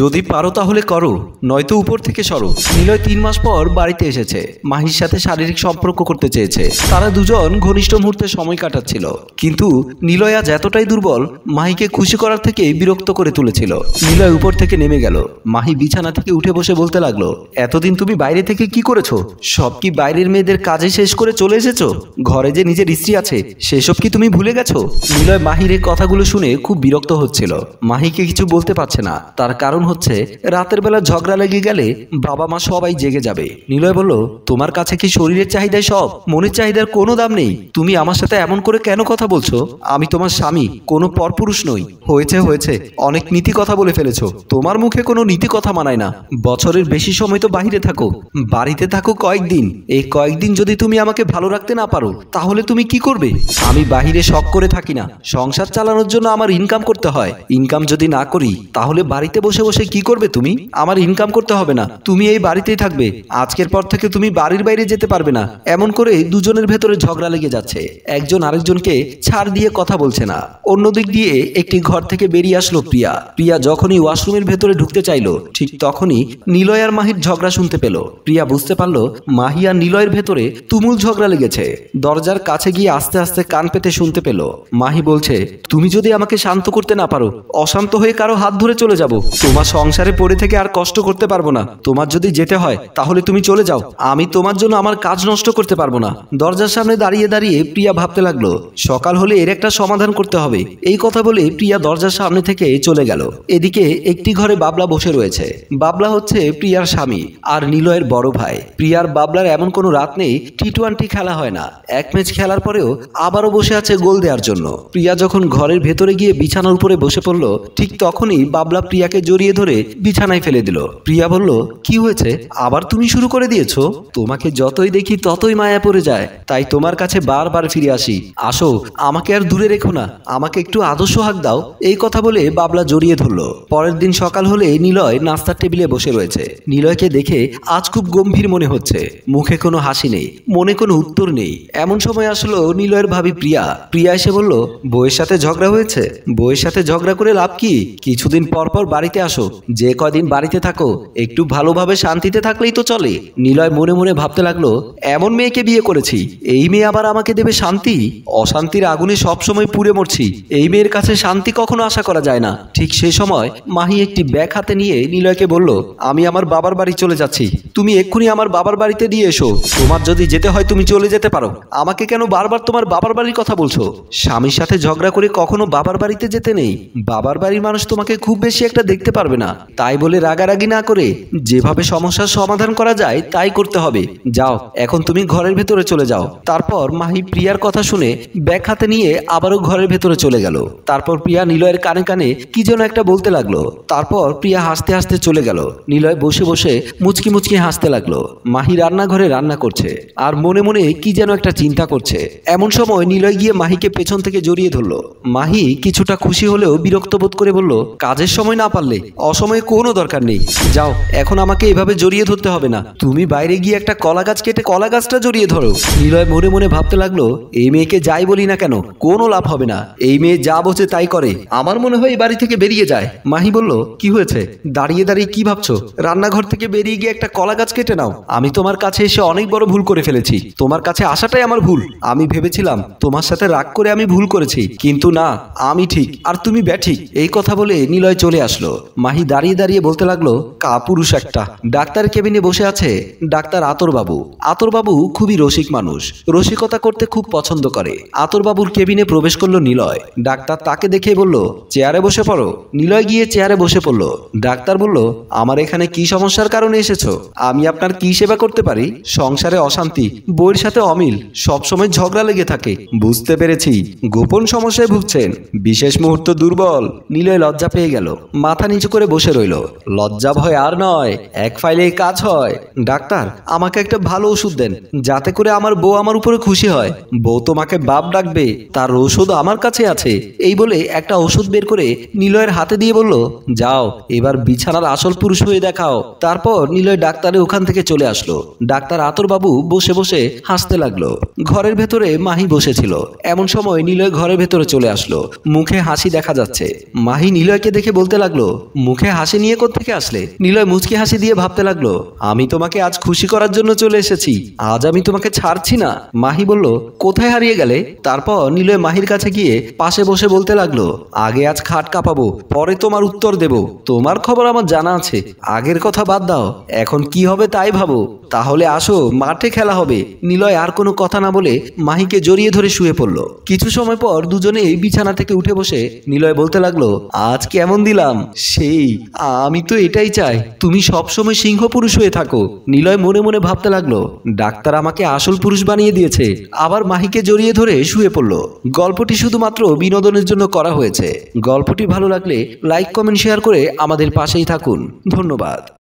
যদি পারো তাহলে করো নয়তো উপর থেকে সরো নিলয় তিন মাস পর বাড়িতে এসেছে মাহির সাথে শারীরিক সম্পর্ক করতে চেয়েছে তারা দুজন ঘনিষ্ঠ মুহূর্তে সময় কাটাচ্ছিল কিন্তু নিলয় আজ এতটাই দুর্বল মাহিকে খুশি করার থেকে বিরক্ত করে তুলেছিল নিলয় উপর থেকে নেমে গেল মাহি বিছানা থেকে উঠে বসে বলতে লাগলো এতদিন তুমি বাইরে থেকে কি করেছো সব কি বাইরের মেয়েদের কাজে শেষ করে চলে এসেছো ঘরে যে নিজের স্ত্রী আছে সেসব কি তুমি ভুলে গেছো নিলয় মাহির এই কথাগুলো শুনে খুব বিরক্ত হচ্ছিল মাহিকে কিছু বলতে পারছে না তার কারণ হচ্ছে রাতের বেলা ঝগড়া লেগে গেলে বাবা মা সবাই জেগে যাবে নিলয় বলল তোমার কাছে কি শরীরের চাহিদায় সব মনের চাহিদার কোনো দাম নেই তুমি আমার সাথে এমন করে কেন কথা বলছো আমি তোমার স্বামী কোনো পরপুরুষ নই হয়েছে হয়েছে অনেক নীতি কথা বলে ফেলেছ তোমার মুখে কোনো নীতি কথা মানায় না বছরের বেশি সময় তো বাহিরে থাকো বাড়িতে থাকো কয়েকদিন এই কয়েকদিন যদি তুমি আমাকে ভালো রাখতে না পারো তাহলে তুমি কি করবে আমি বাহিরে শখ করে থাকি না সংসার চালানোর জন্য আমার ইনকাম করতে হয় ইনকাম যদি না করি তাহলে বাড়িতে বসে বসে বসে কি করবে তুমি আমার ইনকাম করতে হবে না তুমি এই বাড়িতেই থাকবে আজকের পর থেকে তুমি বাড়ির বাইরে যেতে পারবে না এমন করে দুজনের ভেতরে ঝগড়া লেগে যাচ্ছে একজন আরেকজনকে ছাড় দিয়ে কথা বলছে না অন্যদিক দিয়ে একটি ঘর থেকে বেরিয়ে আসলো প্রিয়া প্রিয়া যখনই ওয়াশরুমের ভেতরে ঢুকতে চাইল ঠিক তখনই নিলয় আর মাহির ঝগড়া শুনতে পেল প্রিয়া বুঝতে পারলো মাহি আর নিলয়ের ভেতরে তুমুল ঝগড়া লেগেছে দরজার কাছে গিয়ে আস্তে আস্তে কান পেতে শুনতে পেল মাহি বলছে তুমি যদি আমাকে শান্ত করতে না পারো অশান্ত হয়ে কারো হাত ধরে চলে যাবো তোমার সংসারে পড়ে থেকে আর কষ্ট করতে পারবো না তোমার যদি যেতে হয় তাহলে তুমি চলে যাও আমি তোমার জন্য আমার কাজ নষ্ট করতে পারবো না দরজার সামনে দাঁড়িয়ে দাঁড়িয়ে প্রিয়া ভাবতে লাগলো সকাল হলে এর একটা সমাধান করতে হবে এই কথা বলে প্রিয়া দরজার সামনে থেকে চলে গেল এদিকে একটি ঘরে বাবলা বসে রয়েছে বাবলা হচ্ছে প্রিয়ার স্বামী আর নিলয়ের বড় ভাই প্রিয়ার বাবলার এমন কোনো রাত নেই টি টোয়েন্টি খেলা হয় না এক ম্যাচ খেলার পরেও আবারও বসে আছে গোল দেওয়ার জন্য প্রিয়া যখন ঘরের ভেতরে গিয়ে বিছানার উপরে বসে পড়ল ঠিক তখনই বাবলা প্রিয়াকে জোর জড়িয়ে ধরে বিছানায় ফেলে দিল প্রিয়া বলল কি হয়েছে আবার তুমি শুরু করে দিয়েছো তোমাকে যতই দেখি ততই মায়া পড়ে যায় তাই তোমার কাছে বারবার ফিরে আসি আসো আমাকে আর দূরে রেখো না আমাকে একটু আদর্শ হাক দাও এই কথা বলে বাবলা জড়িয়ে ধরল পরের দিন সকাল হলে নিলয় নাস্তার টেবিলে বসে রয়েছে নিলয়কে দেখে আজ খুব গম্ভীর মনে হচ্ছে মুখে কোনো হাসি নেই মনে কোনো উত্তর নেই এমন সময় আসলো নিলয়ের ভাবি প্রিয়া প্রিয়া এসে বলল বইয়ের সাথে ঝগড়া হয়েছে বইয়ের সাথে ঝগড়া করে লাভ কি কিছুদিন পরপর বাড়িতে আসো যে কদিন বাড়িতে থাকো একটু ভালোভাবে শান্তিতে থাকলেই তো চলে নিলয় মনে মনে ভাবতে লাগলো এমন মেয়েকে বিয়ে করেছি এই মেয়ে আবার আমাকে দেবে শান্তি অশান্তির আগুনে সবসময় পুড়ে মরছি এই মেয়ের কাছে শান্তি কখনো আশা করা যায় না ঠিক সে সময় মাহি একটি ব্যাগ হাতে নিয়ে নিলয়কে বলল আমি আমার বাবার বাড়ি চলে যাচ্ছি তুমি এক্ষুনি আমার বাবার বাড়িতে দিয়ে এসো তোমার যদি যেতে হয় তুমি চলে যেতে পারো আমাকে কেন বারবার তোমার বাবার বাড়ির কথা বলছো স্বামীর সাথে ঝগড়া করে কখনো বাবার বাড়িতে যেতে নেই বাবার বাড়ির মানুষ তোমাকে খুব বেশি একটা দেখতে পারবে না তাই বলে রাগারাগি না করে যেভাবে সমস্যার সমাধান করা যায় তাই করতে হবে যাও এখন তুমি ঘরের ভেতরে চলে যাও তারপর মাহি প্রিয়ার কথা শুনে ব্যাগ হাতে নিয়ে আবারও ঘরের ভেতরে চলে গেল তারপর প্রিয়া নিলয়ের কানে কানে কি যেন একটা বলতে লাগলো তারপর প্রিয়া হাসতে হাসতে চলে গেল নিলয় বসে বসে মুচকি মুচকি হাসতে লাগলো মাহি রান্নাঘরে রান্না করছে আর মনে মনে কি যেন একটা চিন্তা করছে এমন সময় নিলয় গিয়ে মাহিকে পেছন থেকে জড়িয়ে ধরলো মাহি কিছুটা খুশি হলেও বিরক্ত বোধ করে বলল কাজের সময় না পারলে অসময়ে কোনো দরকার নেই যাও এখন আমাকে এভাবে জড়িয়ে ধরতে হবে না তুমি বাইরে গিয়ে একটা কলা গাছ কেটে কলা গাছটা জড়িয়ে ধরো নিলয় মনে মনে ভাবতে লাগলো এই মেয়েকে যাই বলি না কেন কোনো লাভ হবে না এই মেয়ে যা বোঝে তাই করে আমার মনে হয় এই বাড়ি থেকে বেরিয়ে যায় মাহি বলল কি হয়েছে দাঁড়িয়ে দাঁড়িয়ে কি ভাবছো রান্নাঘর থেকে বেরিয়ে গিয়ে একটা কলা গাছ কেটে নাও আমি তোমার কাছে এসে অনেক বড় ভুল করে ফেলেছি তোমার কাছে আসাটাই আমার ভুল আমি ভেবেছিলাম তোমার সাথে রাগ করে আমি ভুল করেছি কিন্তু না আমি ঠিক আর তুমি ব্যাঠিক এই কথা বলে নিলয় চলে আসলো মাহি দাঁড়িয়ে দাঁড়িয়ে বলতে লাগলো কাপুরুষ একটা ডাক্তার কেবিনে বসে আছে ডাক্তার আতরবাবু আতরবাবু খুবই রসিক মানুষ রসিকতা করতে খুব পছন্দ করে আতরবাবুর কেবিনে প্রবেশ করলো নিলয় ডাক্তার তাকে দেখে বলল চেয়ারে বসে পড়ো নিলয় গিয়ে চেয়ারে বসে পড়ল ডাক্তার বলল আমার এখানে কি সমস্যার কারণে এসেছো আমি আপনার কি সেবা করতে পারি সংসারে অশান্তি বইয়ের সাথে অমিল সবসময় ঝগড়া লেগে থাকে বুঝতে পেরেছি গোপন সমস্যায় ভুগছেন বিশেষ মুহূর্ত দুর্বল নিলয় লজ্জা পেয়ে গেল মাথা নিচু নিচু করে বসে রইল লজ্জা ভয় আর নয় এক ফাইলেই কাজ হয় ডাক্তার আমাকে একটা ভালো ওষুধ দেন যাতে করে আমার বউ আমার উপরে খুশি হয় বউ তোমাকে বাপ ডাকবে তার ওষুধ আমার কাছে আছে এই বলে একটা ওষুধ বের করে নিলয়ের হাতে দিয়ে বলল যাও এবার বিছানার আসল পুরুষ হয়ে দেখাও তারপর নিলয় ডাক্তারে ওখান থেকে চলে আসলো ডাক্তার আতরবাবু বসে বসে হাসতে লাগলো ঘরের ভেতরে মাহি বসেছিল এমন সময় নিলয় ঘরের ভেতরে চলে আসলো মুখে হাসি দেখা যাচ্ছে মাহি নিলয়কে দেখে বলতে লাগলো মুখে হাসি নিয়ে কোত্থেকে আসলে নিলয় মুচকি হাসি দিয়ে ভাবতে লাগলো আমি তোমাকে আজ খুশি করার জন্য চলে এসেছি আজ আমি তোমাকে ছাড়ছি না মাহি বলল কোথায় হারিয়ে গেলে তারপর নিলয় মাহির কাছে গিয়ে পাশে বসে বলতে লাগলো আগে আজ খাট কাপাবো পরে তোমার উত্তর দেব তোমার খবর আমার জানা আছে আগের কথা বাদ দাও এখন কি হবে তাই ভাবো তাহলে আসো মাঠে খেলা হবে নিলয় আর কোনো কথা না বলে মাহিকে জড়িয়ে ধরে শুয়ে পড়ল কিছু সময় পর দুজনেই বিছানা থেকে উঠে বসে নিলয় বলতে লাগলো আজ কেমন দিলাম সেই আমি তো এটাই চাই তুমি সবসময় সিংহ পুরুষ হয়ে থাকো নিলয় মনে মনে ভাবতে লাগলো ডাক্তার আমাকে আসল পুরুষ বানিয়ে দিয়েছে আবার মাহিকে জড়িয়ে ধরে শুয়ে পড়ল গল্পটি শুধুমাত্র বিনোদনের জন্য করা হয়েছে গল্পটি ভালো লাগলে লাইক কমেন্ট শেয়ার করে আমাদের পাশেই থাকুন ধন্যবাদ